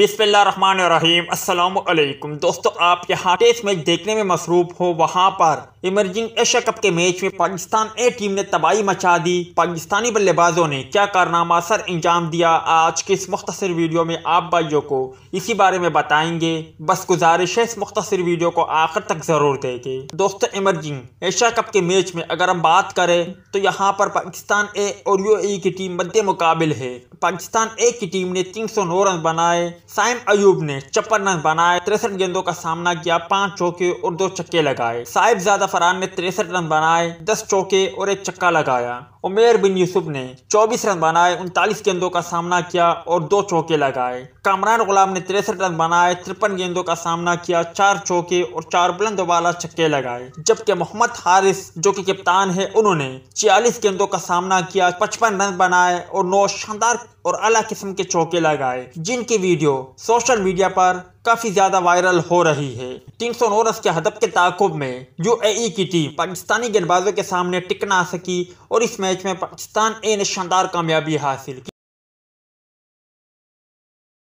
बिस्मिल्लाम दोस्तों आप यहाँ टेस्ट मैच देखने में मसरूफ हो वहाँ पर इमरजिंग एशिया कप के मैच में पाकिस्तान ए टीम ने तबाही मचा दी पाकिस्तानी बल्लेबाजों ने क्या कारनामा सर अंजाम दिया आज के इस मुख्तर वीडियो में आप भाइयों को इसी बारे में बताएंगे बस गुजारिश है इस मुख्तर वीडियो को आखिर तक जरूर देखे दोस्तों इमरजिंग एशिया कप के मैच में अगर हम बात करें तो यहाँ पर पाकिस्तान ए और यू की टीम मध्य मुकाबिल है पाकिस्तान ए की टीम ने 309 रन बनाए साइम अयूब ने छप्पन रन बनाए तिरसठ गेंदों का सामना किया पांच चौके और दो चक्के लगाए साहिब ज्यादा फरान ने तिरसठ रन बनाए दस चौके और एक चक्का लगाया उमेर बिन यूसुफ ने 24 रन बनाए उनतालीस गेंदों का सामना किया और दो चौके लगाए कामरान गुलाम ने तिरसठ रन बनाए तिरपन गेंदों का सामना किया चार चौके और चार बुलंद वाला छक्के लगाए जबकि मोहम्मद हारिस जो कि कप्तान है उन्होंने छियालीस गेंदों का सामना किया पचपन रन बनाए और नौ शानदार और अलग किस्म के चौके लगाए जिनकी वीडियो सोशल मीडिया पर काफी ज्यादा वायरल हो रही है तीन सौ नौ रस के हदब के ताकुब में ए की टीम पाकिस्तानी गेंदबाजों के सामने टिक ना सकी और इस मैच में पाकिस्तान ए ने शानदार कामयाबी हासिल की